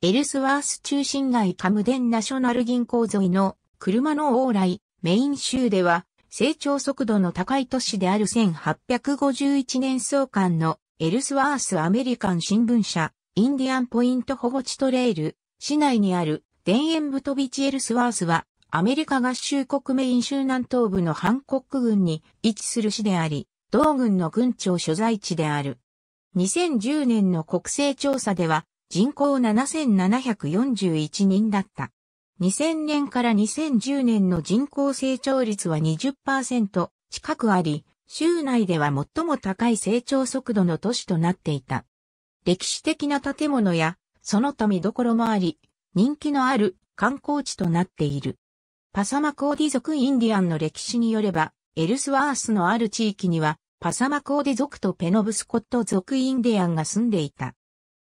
エルスワース中心街カムデンナショナル銀行沿いの車の往来、メイン州では成長速度の高い都市である1851年創刊のエルスワースアメリカン新聞社インディアンポイント保護地トレイル市内にある田園ブトビチエルスワースはアメリカ合衆国メイン州南東部のハンコック郡に位置する市であり、同軍の郡庁所在地である。2010年の国勢調査では、人口7741人だった。2000年から2010年の人口成長率は20%近くあり、州内では最も高い成長速度の都市となっていた。歴史的な建物や、その他見どころもあり、人気のある観光地となっている。パサマコーディ族インディアンの歴史によれば、エルスワースのある地域には、パサマコーデ族とペノブスコット族インディアンが住んでいた。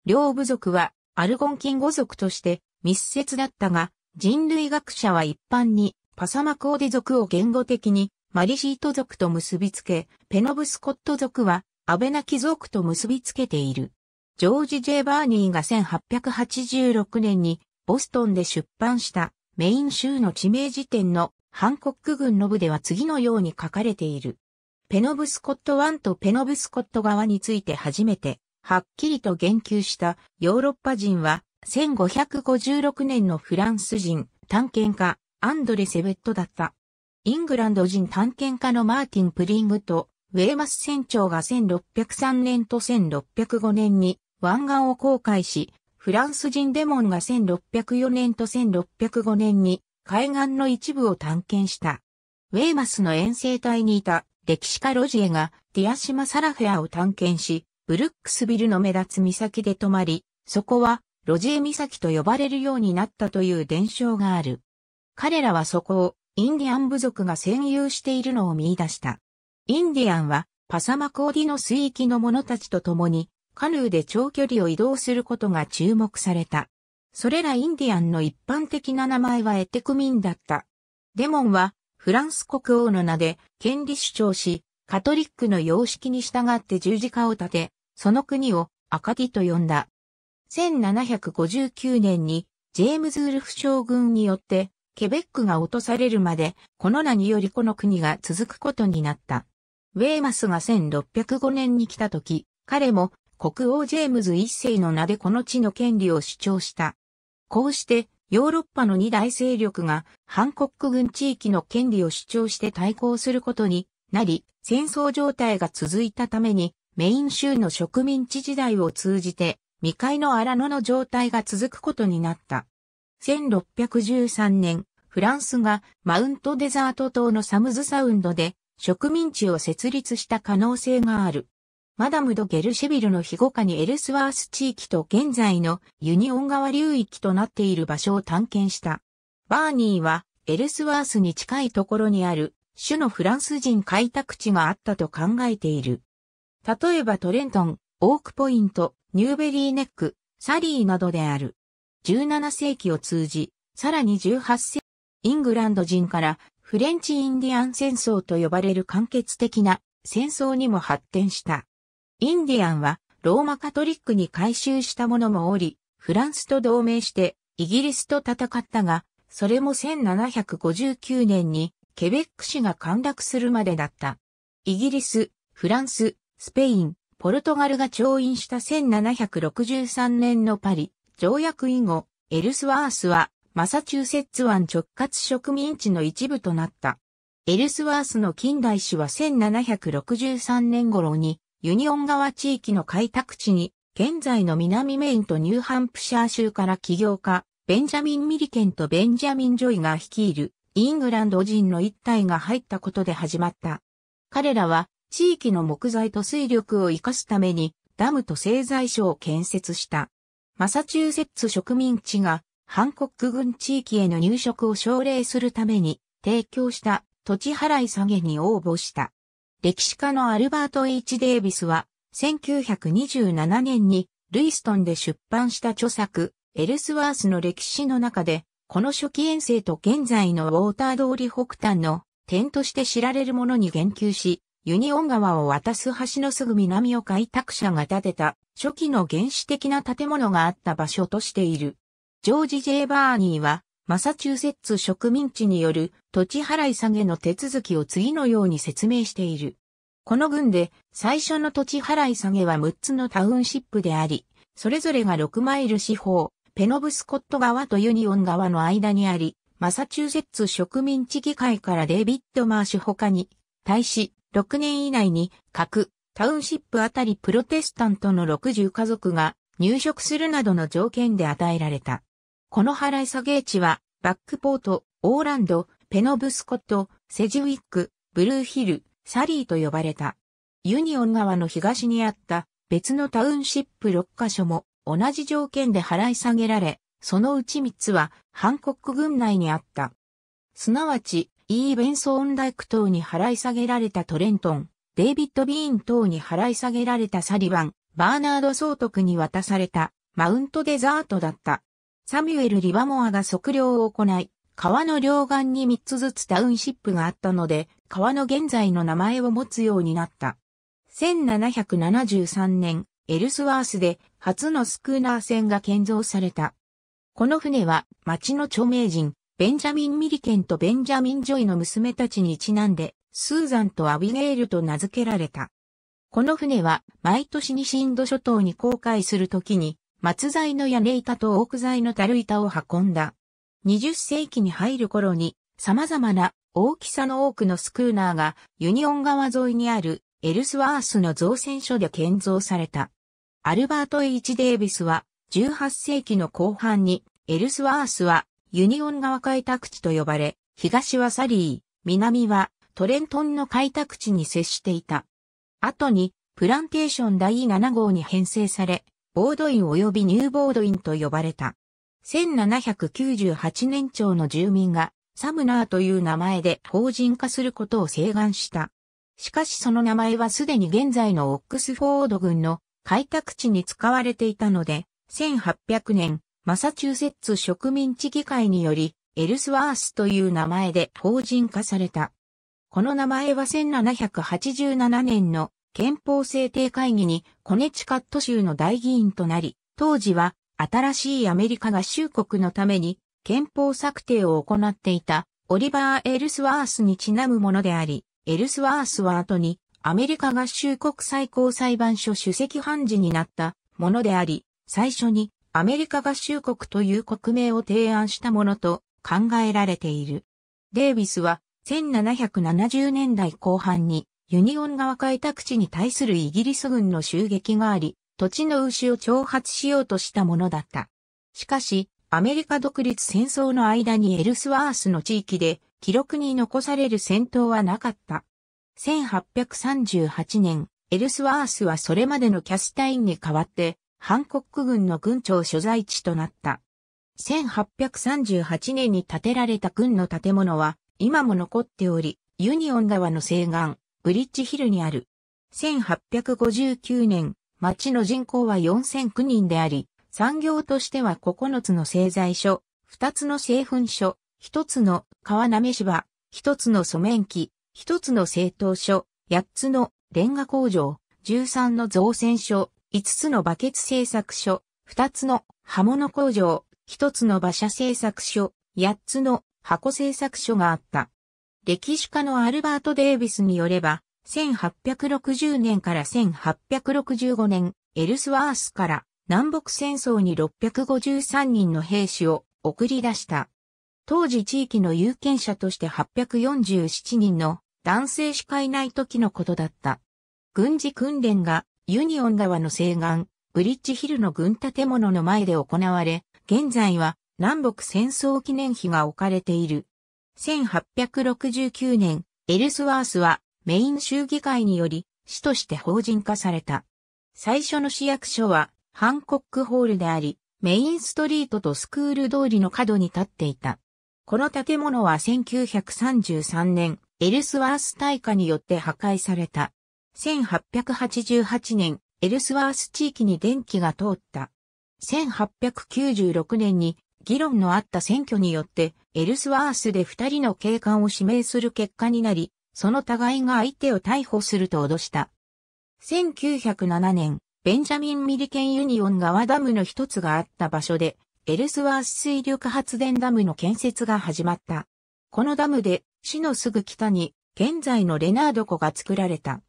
両部族はアルゴンキン語族として密接だったが、人類学者は一般にパサマコーデ族を言語的にマリシート族と結びつけ、ペノブスコット族はアベナキ族と結びつけている。ジョージ・ジェバーニーが1886年にボストンで出版したメイン州の地名辞典のハンコック軍の部では次のように書かれている。ペノブスコット湾とペノブスコット川について初めてはっきりと言及したヨーロッパ人は1556年のフランス人探検家アンドレ・セベットだった。イングランド人探検家のマーティン・プリングとウェーマス船長が1603年と1605年に湾岸を航海し、フランス人デモンが1604年と1605年に海岸の一部を探検した。ウェーマスの遠征隊にいた歴史家ロジエがディアマ・サラフェアを探検し、ブルックスビルの目立つ岬で泊まり、そこはロジエ岬と呼ばれるようになったという伝承がある。彼らはそこをインディアン部族が占有しているのを見出した。インディアンはパサマコーディの水域の者たちと共にカヌーで長距離を移動することが注目された。それらインディアンの一般的な名前はエテクミンだった。デモンはフランス国王の名で権利主張し、カトリックの様式に従って十字架を立て、その国を赤木と呼んだ。1759年にジェームズ・ウルフ将軍によってケベックが落とされるまでこの名によりこの国が続くことになった。ウェーマスが1605年に来た時、彼も国王ジェームズ一世の名でこの地の権利を主張した。こうしてヨーロッパの二大勢力がハンコック軍地域の権利を主張して対抗することになり、戦争状態が続いたために、メイン州の植民地時代を通じて、未開の荒野の状態が続くことになった。1613年、フランスがマウントデザート島のサムズサウンドで植民地を設立した可能性がある。マダムド・ゲルシェビルの庇護下にエルスワース地域と現在のユニオン川流域となっている場所を探検した。バーニーはエルスワースに近いところにある種のフランス人開拓地があったと考えている。例えばトレントン、オークポイント、ニューベリーネック、サリーなどである。17世紀を通じ、さらに18世紀、イングランド人からフレンチインディアン戦争と呼ばれる完結的な戦争にも発展した。インディアンはローマカトリックに改修したものもおり、フランスと同盟してイギリスと戦ったが、それも1759年にケベック市が陥落するまでだった。イギリス、フランス、スペイン、ポルトガルが調印した1763年のパリ条約以後、エルスワースはマサチューセッツ湾直轄植民地の一部となった。エルスワースの近代史は1763年頃にユニオン川地域の開拓地に現在の南メインとニューハンプシャー州から起業家ベンジャミン・ミリケンとベンジャミン・ジョイが率いるイングランド人の一体が入ったことで始まった。彼らは地域の木材と水力を活かすためにダムと製材所を建設した。マサチューセッツ植民地がハンコック軍地域への入植を奨励するために提供した土地払い下げに応募した。歴史家のアルバート・ H・ デイビスは1927年にルイストンで出版した著作エルスワースの歴史の中でこの初期遠征と現在のウォーター通り北端の点として知られるものに言及し、ユニオン川を渡す橋のすぐ南を開拓者が建てた初期の原始的な建物があった場所としている。ジョージ・ジェイ・バーニーは、マサチューセッツ植民地による土地払い下げの手続きを次のように説明している。この軍で最初の土地払い下げは6つのタウンシップであり、それぞれが6マイル四方、ペノブスコット川とユニオン川の間にあり、マサチューセッツ植民地議会からデビッド・マーシュ他に、対し、6年以内に各タウンシップあたりプロテスタントの60家族が入植するなどの条件で与えられた。この払い下げ地は、バックポート、オーランド、ペノブスコット、セジウィック、ブルーヒル、サリーと呼ばれた。ユニオン川の東にあった別のタウンシップ6カ所も同じ条件で払い下げられ、そのうち3つはハンコック軍内にあった。すなわち、イー・ベンソーン・ダイク等に払い下げられたトレントン、デイビッド・ビーン等に払い下げられたサリバン、バーナード総督に渡されたマウントデザートだった。サミュエル・リバモアが測量を行い、川の両岸に3つずつタウンシップがあったので、川の現在の名前を持つようになった。1773年、エルスワースで初のスクーナー船が建造された。この船は町の著名人、ベンジャミン・ミリケンとベンジャミン・ジョイの娘たちにちなんで、スーザンとアビゲールと名付けられた。この船は毎年西インド諸島に航海するときに、松材の屋根板と奥材の樽板を運んだ。20世紀に入る頃に、様々な大きさの多くのスクーナーがユニオン川沿いにあるエルスワースの造船所で建造された。アルバート・ H・ デイビスは、18世紀の後半に、エルスワースは、ユニオン川開拓地と呼ばれ、東はサリー、南はトレントンの開拓地に接していた。後に、プランテーション第7号に編成され、ボードイン及びニューボードインと呼ばれた。1798年朝の住民が、サムナーという名前で法人化することを請願した。しかしその名前はすでに現在のオックスフォード軍の開拓地に使われていたので、1800年、マサチューセッツ植民地議会により、エルスワースという名前で法人化された。この名前は1787年の憲法制定会議にコネチカット州の大議員となり、当時は新しいアメリカ合衆国のために憲法策定を行っていたオリバー・エルスワースにちなむものであり、エルスワースは後にアメリカ合衆国最高裁判所主席判事になったものであり、最初にアメリカ合衆国という国名を提案したものと考えられている。デイビスは1770年代後半にユニオン側開拓地に対するイギリス軍の襲撃があり、土地の牛を挑発しようとしたものだった。しかし、アメリカ独立戦争の間にエルスワースの地域で記録に残される戦闘はなかった。1838年、エルスワースはそれまでのキャスタインに代わって、ハンコック軍の軍庁所在地となった。1838年に建てられた軍の建物は、今も残っており、ユニオン川の西岸、ブリッジヒルにある。1859年、町の人口は4009人であり、産業としては9つの製材所、2つの製粉所、1つの川なめ芝、1つの素面機、一つの製党所、八つのレンガ工場、十三の造船所、五つのバケツ製作所、二つの刃物工場、一つの馬車製作所、八つの箱製作所があった。歴史家のアルバート・デイビスによれば、1860年から1865年、エルスワースから南北戦争に653人の兵士を送り出した。当時地域の有権者として847人の男性しかいない時のことだった。軍事訓練がユニオン川の西岸、ブリッジヒルの軍建物の前で行われ、現在は南北戦争記念碑が置かれている。1869年、エルスワースはメイン州議会により市として法人化された。最初の市役所はハンコックホールであり、メインストリートとスクール通りの角に立っていた。この建物は1933年、エルスワース大火によって破壊された。1888年、エルスワース地域に電気が通った。1896年に議論のあった選挙によって、エルスワースで二人の警官を指名する結果になり、その互いが相手を逮捕すると脅した。1907年、ベンジャミン・ミリケン・ユニオン川ダムの一つがあった場所で、エルスワース水力発電ダムの建設が始まった。このダムで市のすぐ北に、現在のレナード湖が作られた。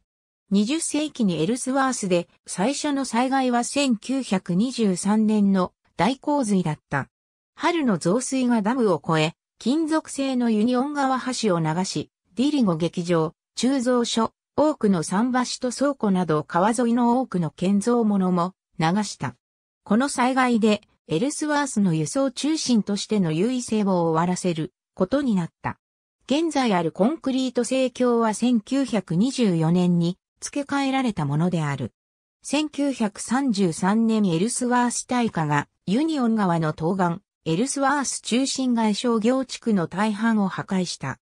20世紀にエルスワースで最初の災害は1923年の大洪水だった。春の増水がダムを越え、金属製のユニオン川橋を流し、ディリゴ劇場、鋳造所、多くの桟橋と倉庫など川沿いの多くの建造物も流した。この災害でエルスワースの輸送中心としての優位性を終わらせることになった。現在あるコンクリート製橋は1924年に付け替えられたものである。1933年エルスワース大火がユニオン川の東岸、エルスワース中心街商業地区の大半を破壊した。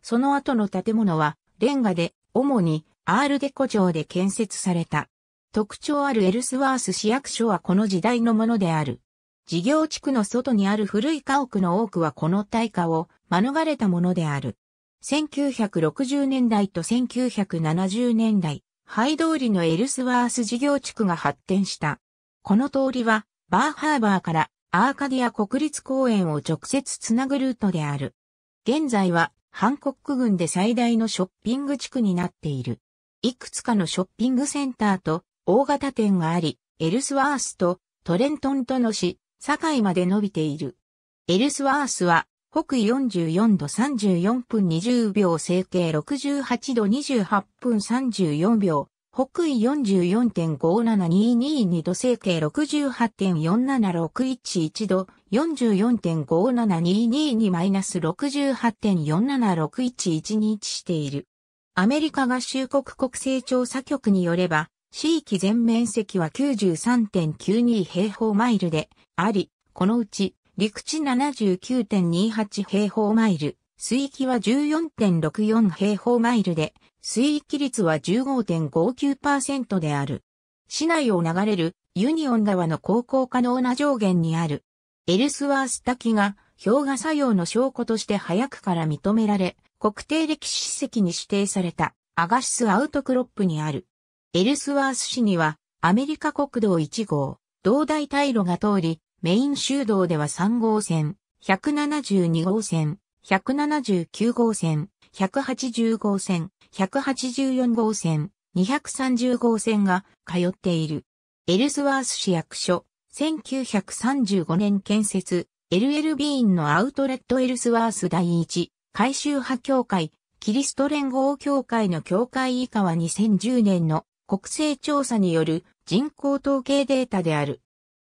その後の建物はレンガで主にアールデコ城で建設された。特徴あるエルスワース市役所はこの時代のものである。事業地区の外にある古い家屋の多くはこの大火を免れたものである。1960年代と1970年代、ハイ通りのエルスワース事業地区が発展した。この通りは、バーハーバーからアーカディア国立公園を直接つなぐルートである。現在は、ハンコック郡で最大のショッピング地区になっている。いくつかのショッピングセンターと大型店があり、エルスワースとトレントンとの市、境まで伸びている。エルスワースは北緯44度34分20秒、整形68度28分34秒、北緯44.57222度、整形68.47611度、44.57222-68.47611に位置している。アメリカ合衆国国勢調査局によれば、地域全面積は93.92平方マイルであり、このうち陸地79.28平方マイル、水域は14.64平方マイルで、水域率は15.59%である。市内を流れるユニオン川の航行可能な上限にある。エルスワース滝が氷河作用の証拠として早くから認められ、国定歴史史跡に指定されたアガシスアウトクロップにある。エルスワース市にはアメリカ国道1号、道大大路が通り、メイン修道では3号線、172号線、179号線、180号線、184号線、230号線が通っている。エルスワース市役所、1935年建設、LLB 院のアウトレットエルスワース第一、改修派協会、キリスト連合協会の協会以下は2010年の国勢調査による人口統計データである。